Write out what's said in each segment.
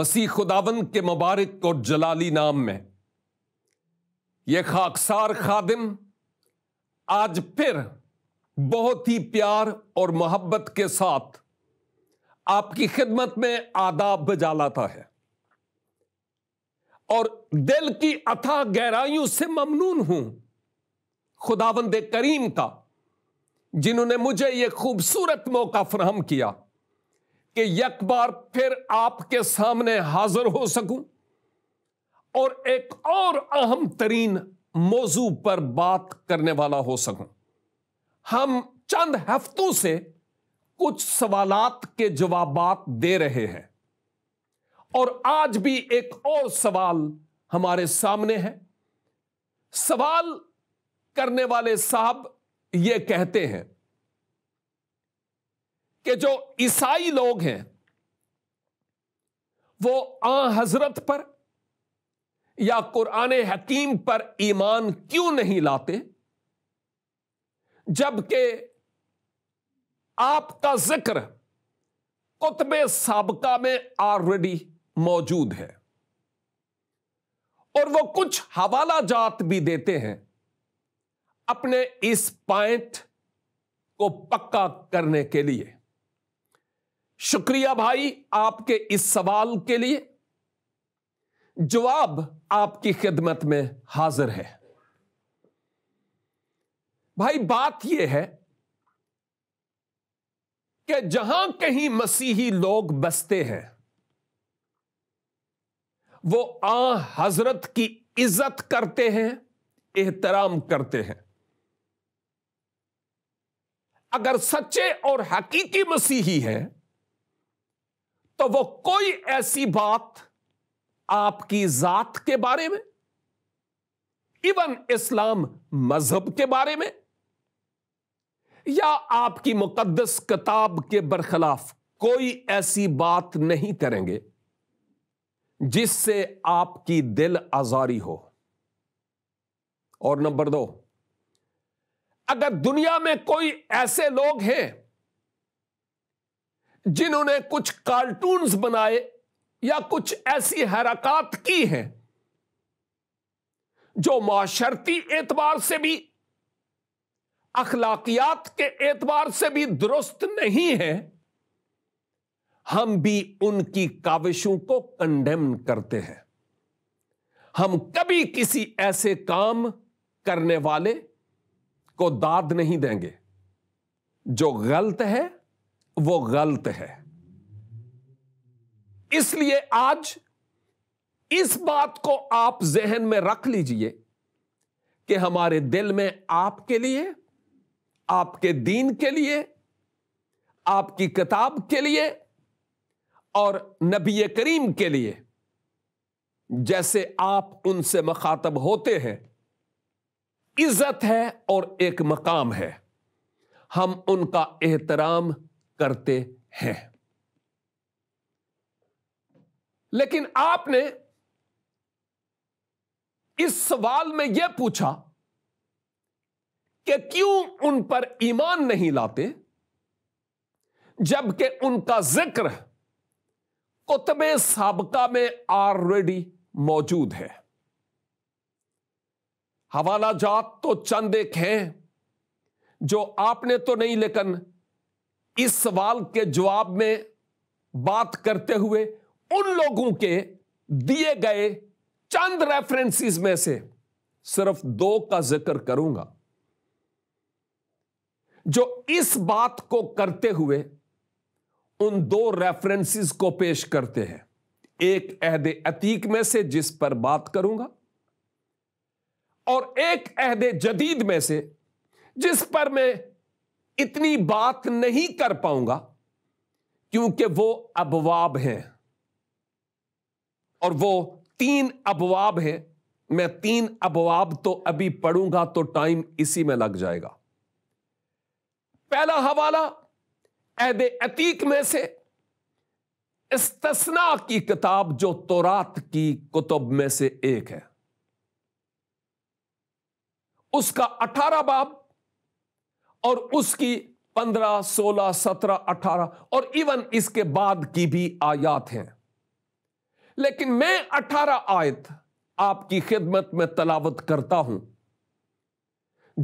मसीह खुदावन के मुबारक और जलाली नाम में यह खाकसार खादिम आज फिर बहुत ही प्यार और मोहब्बत के साथ आपकी खिदमत में आदाब बजा लाता है और दिल की अथा गहराइयों से ममनून हूं खुदावंद करीम का जिन्होंने मुझे यह खूबसूरत मौका फ्राहम किया कि एक बार फिर आपके सामने हाजिर हो सकूं और एक और अहम तरीन मौजू पर बात करने वाला हो सकूं हम चंद हफ्तों से कुछ सवालत के जवाब दे रहे हैं और आज भी एक और सवाल हमारे सामने है सवाल करने वाले साहब ये कहते हैं कि जो ईसाई लोग हैं वो आ हजरत पर या कुरान हकीम पर ईमान क्यों नहीं लाते जबकि आपका जिक्र कुतब सबका में ऑलरेडी मौजूद है और वो कुछ हवाला जात भी देते हैं अपने इस पॉइंट को पक्का करने के लिए शुक्रिया भाई आपके इस सवाल के लिए जवाब आपकी खिदमत में हाजिर है भाई बात यह है कि जहां कहीं मसीही लोग बसते हैं वो आ हजरत की इज्जत करते हैं एहतराम करते हैं अगर सच्चे और हकीकी मसीही हैं तो वो कोई ऐसी बात आपकी जात के बारे में इवन इस्लाम मजहब के बारे में या आपकी मुकदस किताब के बरखिलाफ कोई ऐसी बात नहीं करेंगे जिससे आपकी दिल आजारी हो और नंबर दो अगर दुनिया में कोई ऐसे लोग हैं जिन्होंने कुछ कार्टून्स बनाए या कुछ ऐसी हरकत की हैं जो माशरती एतबार से भी अखलाकियात के एतबार से भी दुरुस्त नहीं है हम भी उनकी काविशों को कंडेम करते हैं हम कभी किसी ऐसे काम करने वाले को दाद नहीं देंगे जो गलत है वो गलत है इसलिए आज इस बात को आप जहन में रख लीजिए कि हमारे दिल में आपके लिए आपके दीन के लिए आपकी किताब के लिए और नबी करीम के लिए जैसे आप उनसे मखातब होते हैं इज्जत है और एक मकाम है हम उनका एहतराम करते हैं लेकिन आपने इस सवाल में यह पूछा कि क्यों उन पर ईमान नहीं लाते जबकि उनका जिक्र कुतबे सबका में ऑलरेडी मौजूद है हवाला जात तो चंद एक हैं जो आपने तो नहीं लेकिन इस सवाल के जवाब में बात करते हुए उन लोगों के दिए गए चंद रेफरेंसेस में से सिर्फ दो का जिक्र करूंगा जो इस बात को करते हुए उन दो रेफरेंसेस को पेश करते हैं एक अहद अतीक में से जिस पर बात करूंगा और एक अहद जदीद में से जिस पर मैं इतनी बात नहीं कर पाऊंगा क्योंकि वो अबवाब हैं और वो तीन अबवाब हैं मैं तीन अबवाब तो अभी पढ़ूंगा तो टाइम इसी में लग जाएगा पहला हवाला अहद अतीक में से इस्तना की किताब जो तोरात की कुतुब में से एक है उसका अठारह बाब और उसकी पंद्रह सोलह सत्रह अठारह और इवन इसके बाद की भी आयात हैं लेकिन मैं अठारह आयत आपकी खिदमत में तलावत करता हूं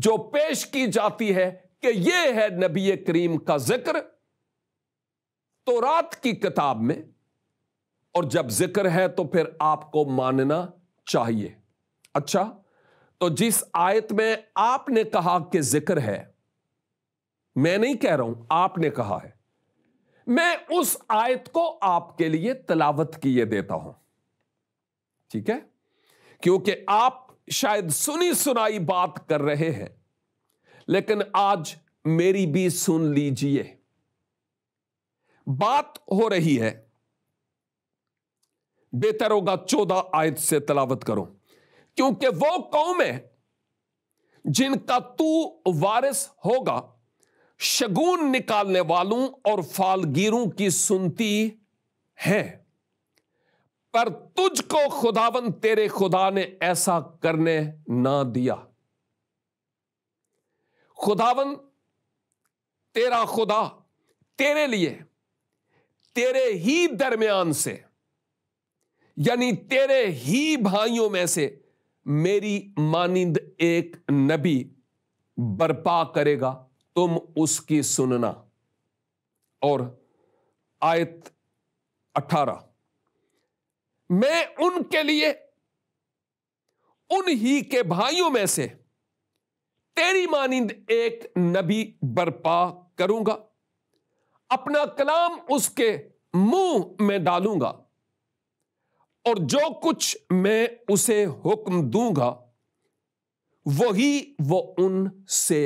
जो पेश की जाती है कि यह है नबी करीम का जिक्र तो रात की किताब में और जब जिक्र है तो फिर आपको मानना चाहिए अच्छा तो जिस आयत में आपने कहा कि जिक्र है मैं नहीं कह रहा हूं आपने कहा है मैं उस आयत को आपके लिए तलावत किए देता हूं ठीक है क्योंकि आप शायद सुनी सुनाई बात कर रहे हैं लेकिन आज मेरी भी सुन लीजिए बात हो रही है बेहतर होगा चौदह आयत से तलावत करो क्योंकि वो कौम है जिनका तू वारिस होगा शगुन निकालने वालों और फालगिरों की सुनती है पर तुझको खुदावन तेरे खुदा ने ऐसा करने ना दिया खुदावन तेरा खुदा तेरे लिए तेरे ही दरमियान से यानी तेरे ही भाइयों में से मेरी मानिंद एक नबी बर्पा करेगा तुम उसकी सुनना और आयत अठारह मैं उनके लिए उन्हीं के भाइयों में से तेरी मानिंद एक नबी बरपा करूंगा अपना कलाम उसके मुंह में डालूंगा और जो कुछ मैं उसे हुक्म दूंगा वही वो उनसे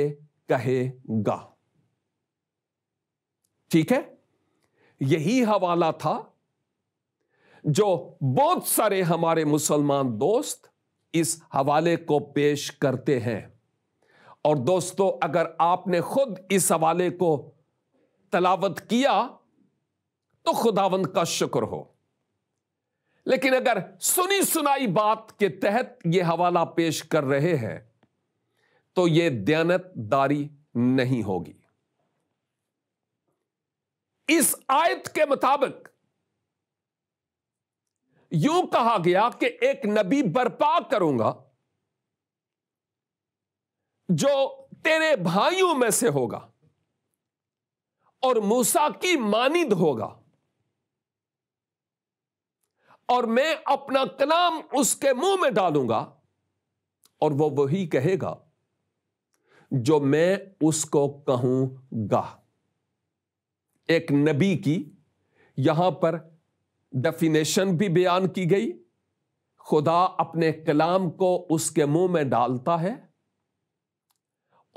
कहेगा ठीक है यही हवाला था जो बहुत सारे हमारे मुसलमान दोस्त इस हवाले को पेश करते हैं और दोस्तों अगर आपने खुद इस हवाले को तलावत किया तो खुदावंद का शुक्र हो लेकिन अगर सुनी सुनाई बात के तहत यह हवाला पेश कर रहे हैं तो ये दयानतदारी नहीं होगी इस आयत के मुताबिक यूं कहा गया कि एक नबी बर्पा करूंगा जो तेरे भाइयों में से होगा और मूसा की मानिद होगा और मैं अपना कलाम उसके मुंह में डालूंगा और वो वही कहेगा जो मैं उसको कहूंगा एक नबी की यहां पर डेफिनेशन भी बयान की गई खुदा अपने कलाम को उसके मुंह में डालता है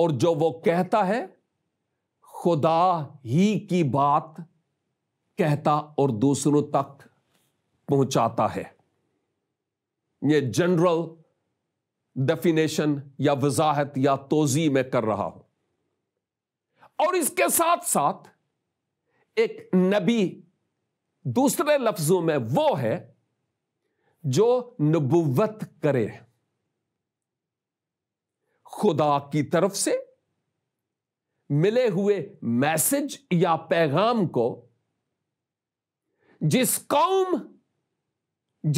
और जो वो कहता है खुदा ही की बात कहता और दूसरों तक पहुंचाता है ये जनरल डेफिनेशन या वजाहत या तोजी में कर रहा हूं और इसके साथ साथ एक नबी दूसरे लफ्जों में वो है जो नबुवत करे खुदा की तरफ से मिले हुए मैसेज या पैगाम को जिस कौम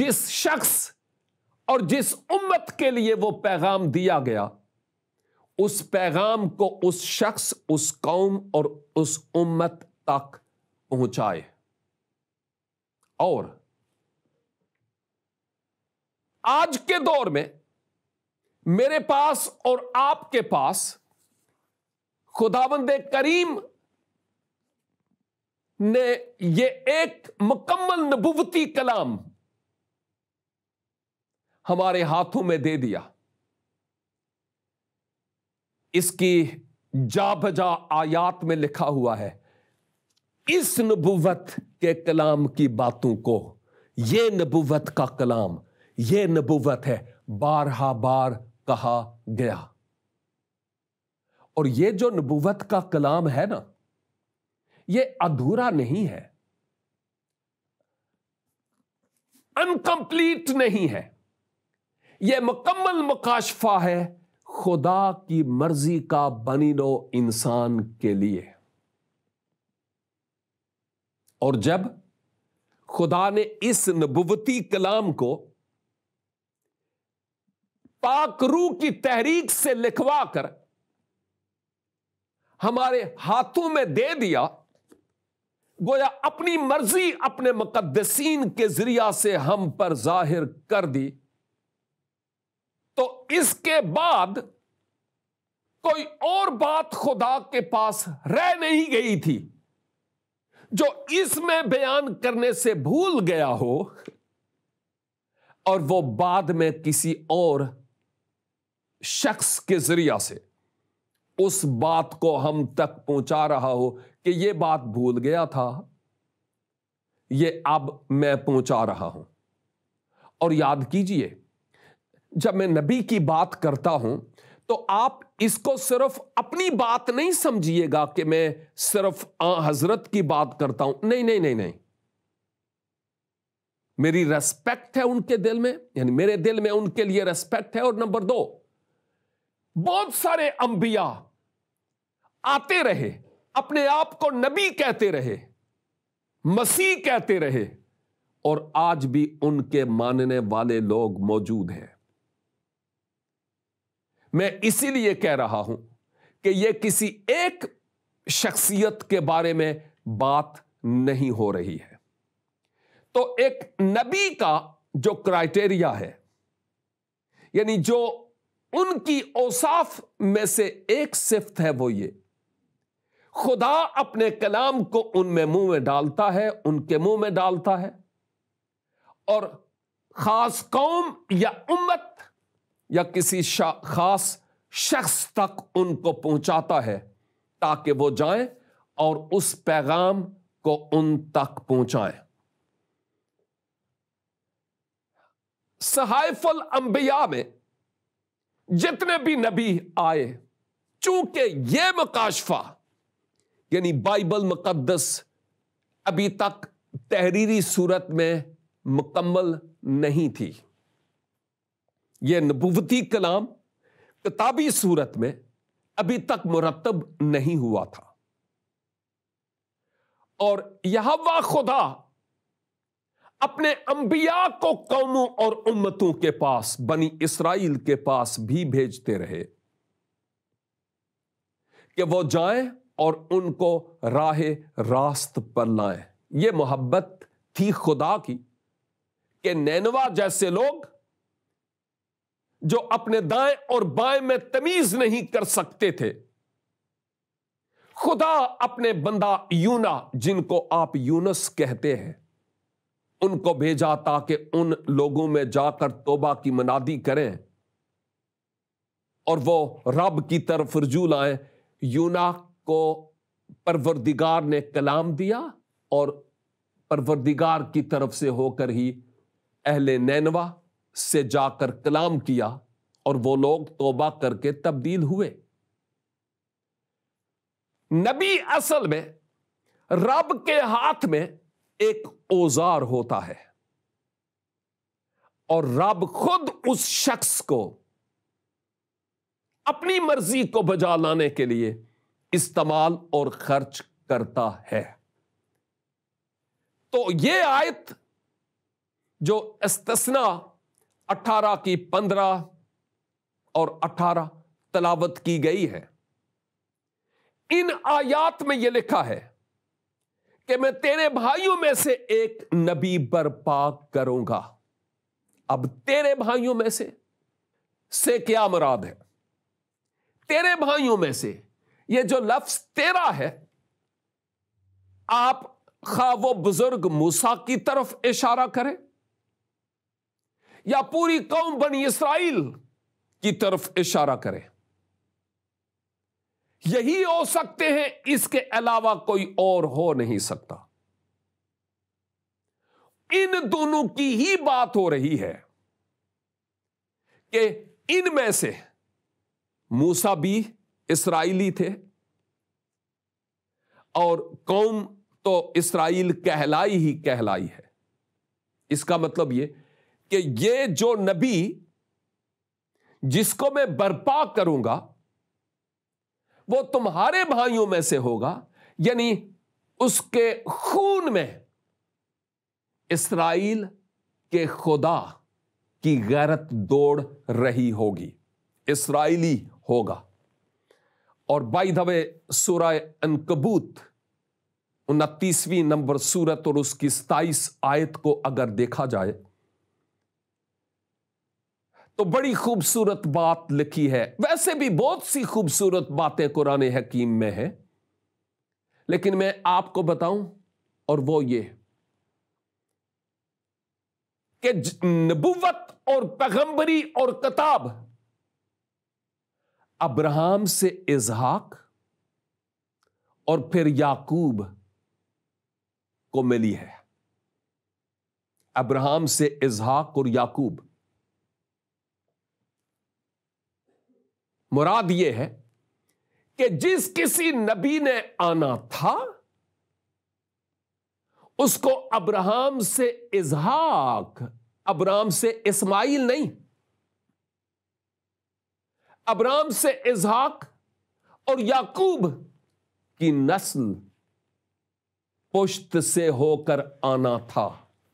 जिस शख्स और जिस उम्मत के लिए वो पैगाम दिया गया उस पैगाम को उस शख्स उस कौम और उस उम्मत तक पहुंचाए और आज के दौर में मेरे पास और आपके पास खुदाबंद करीम ने ये एक मुकम्मल नबूवती कलाम हमारे हाथों में दे दिया इसकी जा बजा आयात में लिखा हुआ है इस नबुवत के कलाम की बातों को यह नबुवत का कलाम यह नबुवत है बारहा बार कहा गया और यह जो नबुवत का कलाम है ना यह अधूरा नहीं है अनकंप्लीट नहीं है यह मुकम्मल मुकाशफा है खुदा की मर्जी का बनी लो इंसान के लिए और जब खुदा ने इस नबुवती कलाम को पाकरू की तहरीक से लिखवा कर हमारे हाथों में दे दिया गोया अपनी मर्जी अपने मुकदसिन के जरिया से हम पर जाहिर कर दी तो इसके बाद कोई और बात खुदा के पास रह नहीं गई थी जो इसमें बयान करने से भूल गया हो और वो बाद में किसी और शख्स के जरिया से उस बात को हम तक पहुंचा रहा हो कि ये बात भूल गया था ये अब मैं पहुंचा रहा हूं और याद कीजिए जब मैं नबी की बात करता हूं तो आप इसको सिर्फ अपनी बात नहीं समझिएगा कि मैं सिर्फ आ हजरत की बात करता हूं नहीं नहीं नहीं नहीं मेरी रेस्पेक्ट है उनके दिल में यानी मेरे दिल में उनके लिए रेस्पेक्ट है और नंबर दो बहुत सारे अंबिया आते रहे अपने आप को नबी कहते रहे मसीह कहते रहे और आज भी उनके मानने वाले लोग मौजूद हैं मैं इसीलिए कह रहा हूं कि यह किसी एक शख्सियत के बारे में बात नहीं हो रही है तो एक नबी का जो क्राइटेरिया है यानी जो उनकी औसाफ में से एक सिफ्त है वो ये खुदा अपने कलाम को उनमें मुंह में डालता है उनके मुंह में डालता है और खास कौम या उम्मत या किसी खास शख्स तक उनको पहुंचाता है ताकि वो जाएं और उस पैगाम को उन तक पहुंचाएं सहाइफुल अंबिया में जितने भी नबी आए चूंकि ये मकाशफा यानी बाइबल मुकदस अभी तक तहरीरी सूरत में मुकम्मल नहीं थी यह नबूवती कलाम किताबी सूरत में अभी तक मुरतब नहीं हुआ था और यह वाह खुदा अपने अंबिया को कौमों और उम्मतों के पास बनी इसराइल के पास भी भेजते रहे कि वो जाए और उनको राह रास्त पर लाए यह मोहब्बत थी खुदा की कि नैनवा जैसे लोग जो अपने दाएं और बाएं में तमीज नहीं कर सकते थे खुदा अपने बंदा यूना जिनको आप यूनस कहते हैं उनको भेजा ताकि उन लोगों में जाकर तोबा की मनादी करें और वो रब की तरफ रजू लाए यूना को परवरदिगार ने कलाम दिया और परवरदिगार की तरफ से होकर ही अहले नैनवा से जाकर कलाम किया और वो लोग तोबा करके तब्दील हुए नबी असल में रब के हाथ में एक औजार होता है और रब खुद उस शख्स को अपनी मर्जी को बजा लाने के लिए इस्तेमाल और खर्च करता है तो ये आयत जो इस्तना अट्ठारह की पंद्रह और अठारह तलावत की गई है इन आयात में यह लिखा है कि मैं तेरे भाइयों में से एक नबी बरपा करूंगा अब तेरे भाइयों में से से क्या मुराद है तेरे भाइयों में से यह जो लफ्ज तेरा है आप खा वो बुजुर्ग मूसा की तरफ इशारा करें या पूरी कौम बनी इसराइल की तरफ इशारा करे यही हो सकते हैं इसके अलावा कोई और हो नहीं सकता इन दोनों की ही बात हो रही है कि इनमें से मूसा भी इसराइली थे और कौम तो इसराइल कहलाई ही कहलाई है इसका मतलब यह कि ये जो नबी जिसको मैं बर्पा करूंगा वो तुम्हारे भाइयों में से होगा यानी उसके खून में इसराइल के खुदा की गैरत दौड़ रही होगी इसराइली होगा और बाई दवे सूरह अनकबूत उनतीसवीं नंबर सूरत और उसकी सताइस आयत को अगर देखा जाए तो बड़ी खूबसूरत बात लिखी है वैसे भी बहुत सी खूबसूरत बातें कुरान हकीम में है लेकिन मैं आपको बताऊं और वो ये कि नबुवत और पैगंबरी और किताब अब्राहम से इजहाक और फिर याकूब को मिली है अब्राहम से इजहाक और याकूब मुराद ये है कि जिस किसी नबी ने आना था उसको अब्राहम से इजहाक अब्राहम से इस्माइल नहीं अब्राहम से इजहाक और याकूब की नस्ल पुश्त से होकर आना था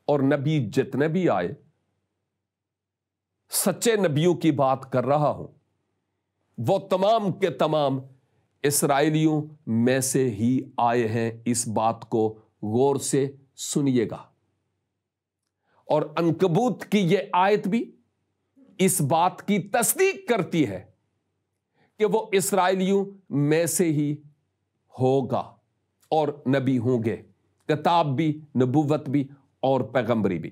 और नबी जितने भी आए सच्चे नबियों की बात कर रहा हूं वो तमाम के तमाम इसराइलियों में से ही आए हैं इस बात को गौर से सुनिएगा और अंकबूत की यह आयत भी इस बात की तस्दीक करती है कि वो इसराइलियों में से ही होगा और नबी होंगे किताब भी नबूवत भी और पैगंबरी भी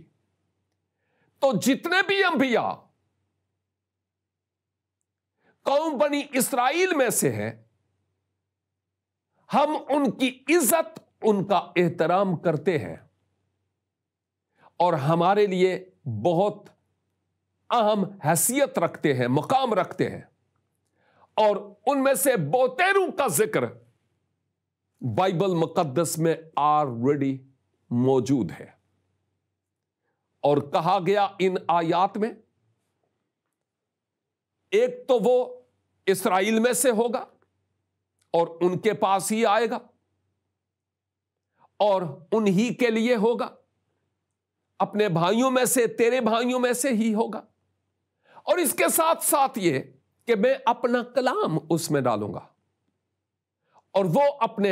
तो जितने भी अंबिया कौम बनी इसराइल में से है हम उनकी इज्जत उनका एहतराम करते हैं और हमारे लिए बहुत अहम हैसियत रखते हैं मुकाम रखते हैं और उनमें से बोतेरू का जिक्र बाइबल मुकदस में ऑलरेडी मौजूद है और कहा गया इन आयात में एक तो वो इसराइल में से होगा और उनके पास ही आएगा और उन्हीं के लिए होगा अपने भाइयों में से तेरे भाइयों में से ही होगा और इसके साथ साथ ये कि मैं अपना कलाम उसमें डालूंगा और वो अपने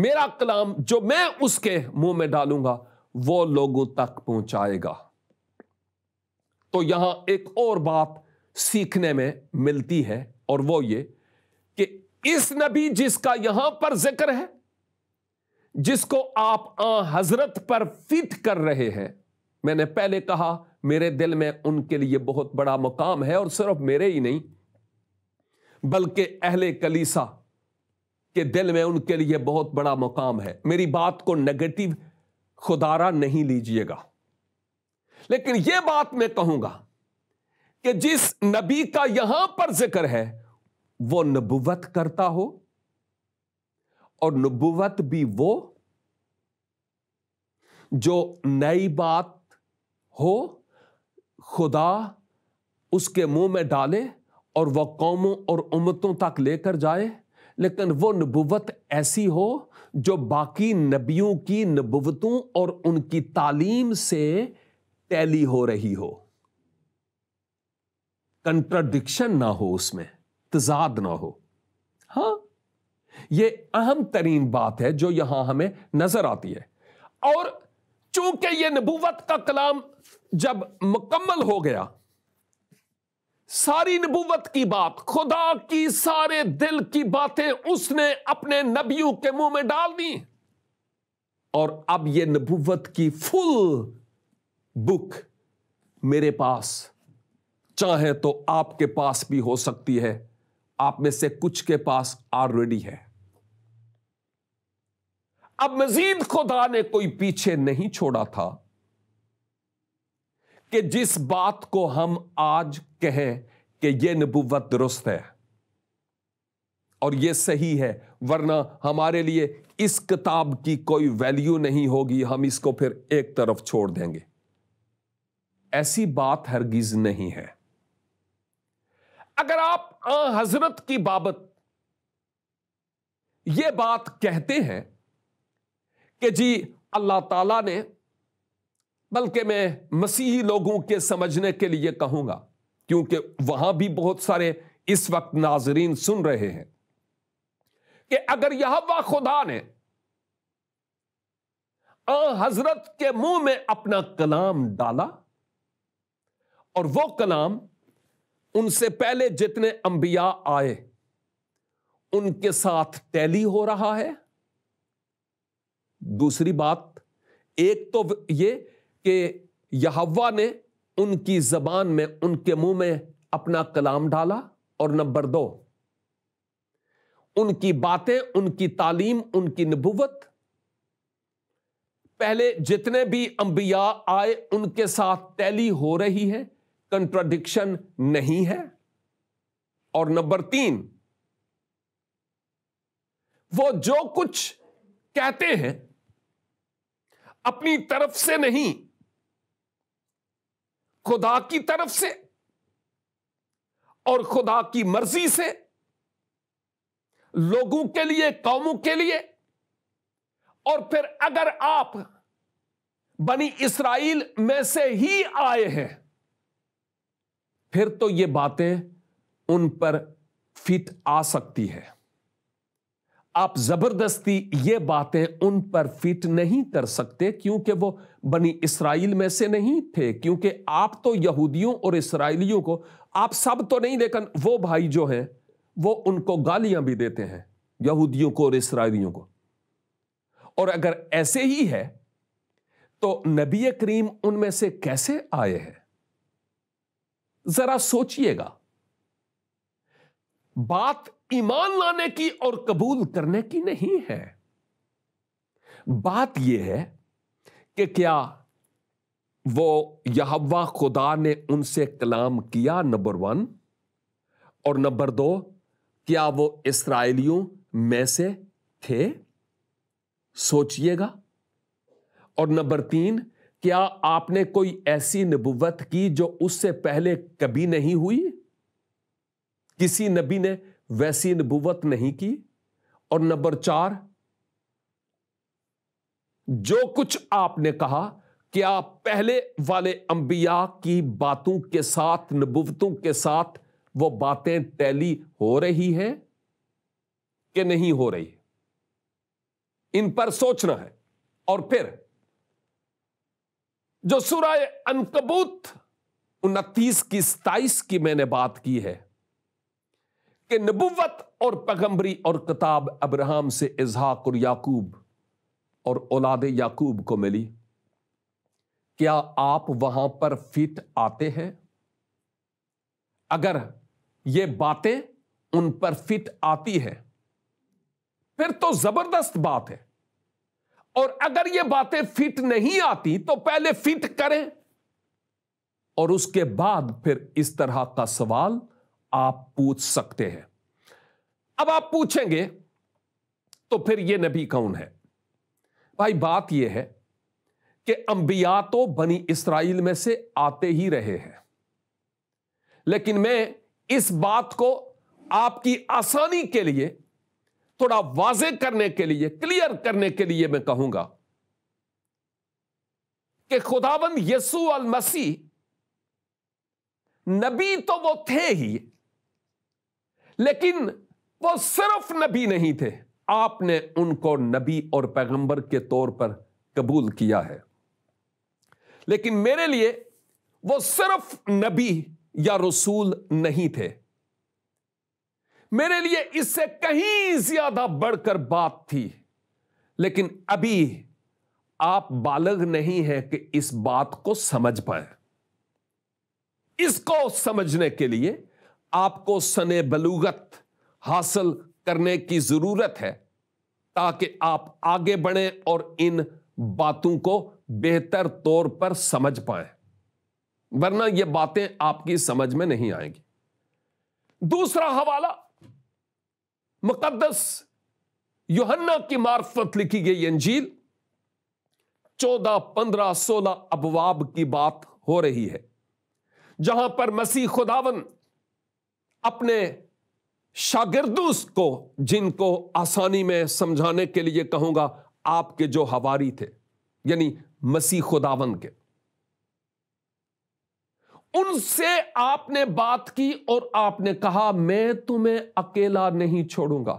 मेरा कलाम जो मैं उसके मुंह में डालूंगा वो लोगों तक पहुंचाएगा तो यहां एक और बात सीखने में मिलती है और वो ये कि इस नबी जिसका यहां पर जिक्र है जिसको आप आ हजरत पर फिट कर रहे हैं मैंने पहले कहा मेरे दिल में उनके लिए बहुत बड़ा मुकाम है और सिर्फ मेरे ही नहीं बल्कि अहले कलीसा के दिल में उनके लिए बहुत बड़ा मुकाम है मेरी बात को नेगेटिव खुदारा नहीं लीजिएगा लेकिन यह बात मैं कहूंगा कि जिस नबी का यहां पर जिक्र है वो नबुवत करता हो और नबुवत भी वो जो नई बात हो खुदा उसके मुंह में डाले और वह कौमों और उम्मतों तक लेकर जाए लेकिन वो नबुवत ऐसी हो जो बाकी नबियों की नबुवतों और उनकी तालीम से टैली हो रही हो कंट्राडिक्शन ना हो उसमें तजाद ना हो हाँ यह अहम तरीन बात है जो यहां हमें नजर आती है और चूंकि यह नबूवत का कलाम जब मुकम्मल हो गया सारी नबूवत की बात खुदा की सारे दिल की बातें उसने अपने नबियों के मुंह में डाल दी और अब यह नबूवत की फुल बुक मेरे पास चाहे तो आपके पास भी हो सकती है आप में से कुछ के पास ऑलरेडी है अब मजीद खुदा ने कोई पीछे नहीं छोड़ा था कि जिस बात को हम आज कहें कि यह नबुवत दुरुस्त है और यह सही है वरना हमारे लिए इस किताब की कोई वैल्यू नहीं होगी हम इसको फिर एक तरफ छोड़ देंगे ऐसी बात हरगिज नहीं है अगर आप आ हजरत की बाबत यह बात कहते हैं कि जी अल्लाह ताला ने बल्कि मैं मसीही लोगों के समझने के लिए कहूंगा क्योंकि वहां भी बहुत सारे इस वक्त नाजरीन सुन रहे हैं कि अगर यह खुदा ने आ हजरत के मुंह में अपना कलाम डाला और वो कलाम उनसे पहले जितने अंबिया आए उनके साथ टैली हो रहा है दूसरी बात एक तो ये कि यहवा ने उनकी जबान में उनके मुंह में अपना कलाम डाला और नंबर दो उनकी बातें उनकी तालीम उनकी नबूवत पहले जितने भी अंबिया आए उनके साथ तैली हो रही है कंट्राडिक्शन नहीं है और नंबर तीन वो जो कुछ कहते हैं अपनी तरफ से नहीं खुदा की तरफ से और खुदा की मर्जी से लोगों के लिए कौमों के लिए और फिर अगर आप बनी इसराइल में से ही आए हैं फिर तो ये बातें उन पर फिट आ सकती है आप जबरदस्ती ये बातें उन पर फिट नहीं कर सकते क्योंकि वो बनी इसराइल में से नहीं थे क्योंकि आप तो यहूदियों और इसराइलियों को आप सब तो नहीं लेकिन वो भाई जो हैं वो उनको गालियां भी देते हैं यहूदियों को और इसराइलियों को और अगर ऐसे ही है तो नबी करीम उनमें से कैसे आए हैं जरा सोचिएगा बात ईमान लाने की और कबूल करने की नहीं है बात यह है कि क्या वो यहवा खुदा ने उनसे कलाम किया नंबर वन और नंबर दो क्या वो इसराइलियों में से थे सोचिएगा और नंबर तीन क्या आपने कोई ऐसी नबुवत की जो उससे पहले कभी नहीं हुई किसी नबी ने वैसी नबुवत नहीं की और नंबर चार जो कुछ आपने कहा क्या पहले वाले अंबिया की बातों के साथ नबुवतों के साथ वो बातें टैली हो रही हैं कि नहीं हो रही इन पर सोचना है और फिर जो सूरह अनकबूत उनतीस की सताइस की मैंने बात की है कि नबुवत और पैगंबरी और किताब अब्राहम से इजहाक और याकूब और औलाद याकूब को मिली क्या आप वहां पर फिट आते हैं अगर ये बातें उन पर फिट आती है फिर तो जबरदस्त बात है और अगर ये बातें फिट नहीं आती तो पहले फिट करें और उसके बाद फिर इस तरह का सवाल आप पूछ सकते हैं अब आप पूछेंगे तो फिर ये नबी कौन है भाई बात यह है कि अंबिया तो बनी इसराइल में से आते ही रहे हैं लेकिन मैं इस बात को आपकी आसानी के लिए थोड़ा वाजे करने के लिए क्लियर करने के लिए मैं कहूंगा कि खुदाबंद यसु अल मसीह नबी तो वो थे ही लेकिन वो सिर्फ नबी नहीं थे आपने उनको नबी और पैगंबर के तौर पर कबूल किया है लेकिन मेरे लिए वो सिर्फ नबी या रसूल नहीं थे मेरे लिए इससे कहीं ज्यादा बढ़कर बात थी लेकिन अभी आप बालग नहीं है कि इस बात को समझ पाए इसको समझने के लिए आपको सने बलूगत हासिल करने की जरूरत है ताकि आप आगे बढ़ें और इन बातों को बेहतर तौर पर समझ पाए वरना ये बातें आपकी समझ में नहीं आएंगी दूसरा हवाला मुकदस योहन्ना की मार्फत लिखी गई अंजील चौदह पंद्रह सोलह अबवाब की बात हो रही है जहां पर मसीह खुदावन अपने शागिर्दों को जिनको आसानी में समझाने के लिए कहूंगा आपके जो हवारी थे यानी मसीह खुदावन के उनसे आपने बात की और आपने कहा मैं तुम्हें अकेला नहीं छोड़ूंगा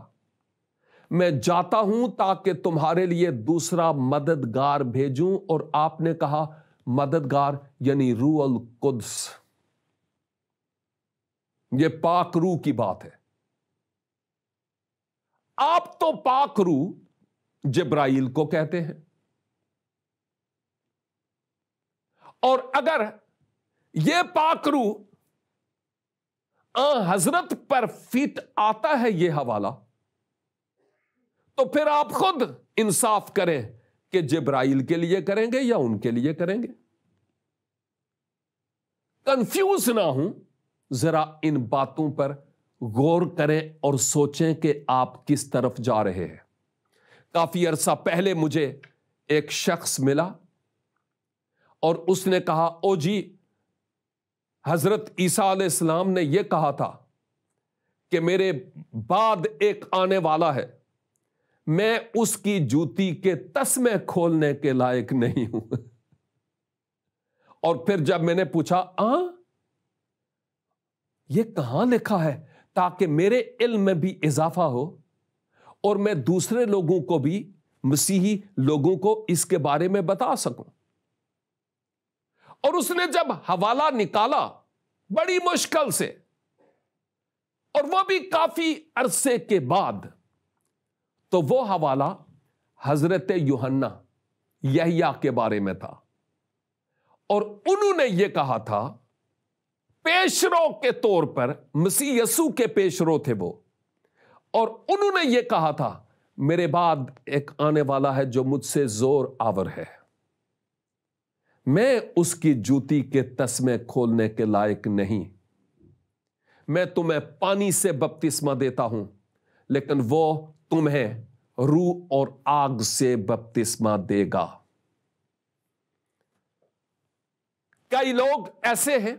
मैं जाता हूं ताकि तुम्हारे लिए दूसरा मददगार भेजूं और आपने कहा मददगार यानी रूअल कुद्स ये पाक रू की बात है आप तो पाक रू जब्राइल को कहते हैं और अगर ये पाकरू हजरत पर फिट आता है ये हवाला तो फिर आप खुद इंसाफ करें कि जिब्राइल के लिए करेंगे या उनके लिए करेंगे कंफ्यूज ना हूं जरा इन बातों पर गौर करें और सोचें कि आप किस तरफ जा रहे हैं काफी अरसा पहले मुझे एक शख्स मिला और उसने कहा ओ जी हजरत ईसा आसमाम ने यह कहा था कि मेरे बाद एक आने वाला है मैं उसकी जूती के तस्मे खोलने के लायक नहीं हूं और फिर जब मैंने पूछा आ हाँ, ये कहां लिखा है ताकि मेरे इल्म में भी इजाफा हो और मैं दूसरे लोगों को भी मसीही लोगों को इसके बारे में बता सकूं और उसने जब हवाला निकाला बड़ी मुश्किल से और वह भी काफी अरसे के बाद तो वो हवाला हजरत युहन्ना यहिया के बारे में था और उन्होंने ये कहा था पेशरो के तौर पर मसी यसू के पेशरो थे वो और उन्होंने ये कहा था मेरे बाद एक आने वाला है जो मुझसे जोर आवर है मैं उसकी जूती के तस्मे खोलने के लायक नहीं मैं तुम्हें पानी से बपतिस्मा देता हूं लेकिन वो तुम्हें रू और आग से बपतिस्मा देगा कई लोग ऐसे हैं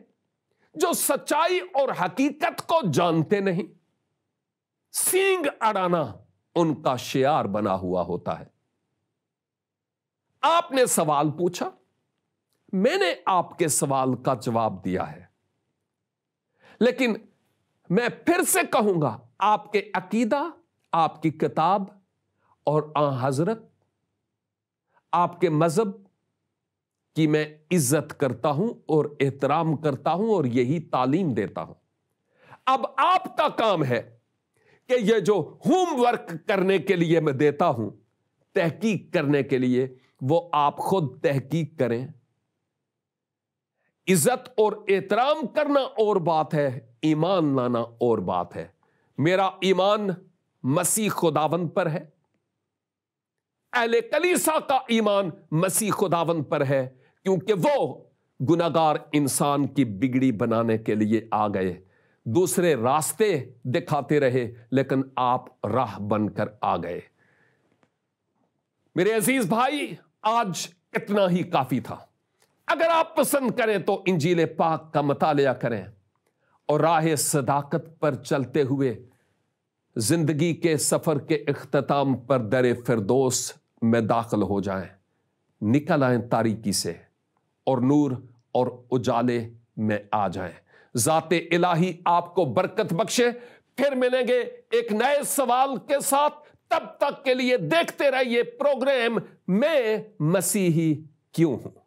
जो सच्चाई और हकीकत को जानते नहीं सींग अड़ाना उनका शियार बना हुआ होता है आपने सवाल पूछा मैंने आपके सवाल का जवाब दिया है लेकिन मैं फिर से कहूंगा आपके अकीदा आपकी किताब और आ हजरत आपके मजहब की मैं इज्जत करता हूं और एहतराम करता हूं और यही तालीम देता हूं अब आपका काम है कि ये जो होमवर्क करने के लिए मैं देता हूं तहकीक करने के लिए वो आप खुद तहकीक करें इज्जत और एहतराम करना और बात है ईमान लाना और बात है मेरा ईमान मसीह खुदावंत पर है अहले कलीसा का ईमान मसीह खुदावंत पर है क्योंकि वो गुनागार इंसान की बिगड़ी बनाने के लिए आ गए दूसरे रास्ते दिखाते रहे लेकिन आप राह बनकर आ गए मेरे अजीज भाई आज इतना ही काफी था अगर आप पसंद करें तो इंजील पाक का मताल करें और राह सदाकत पर चलते हुए जिंदगी के सफ़र के अख्ताम पर दर फिरदोस में दाखिल हो जाएं, निकल आए तारीकी से और नूर और उजाले में आ जाएं। जाते इलाही आपको बरकत बख्शे फिर मिलेंगे एक नए सवाल के साथ तब तक के लिए देखते रहिए प्रोग्राम मैं मसीही क्यों हूं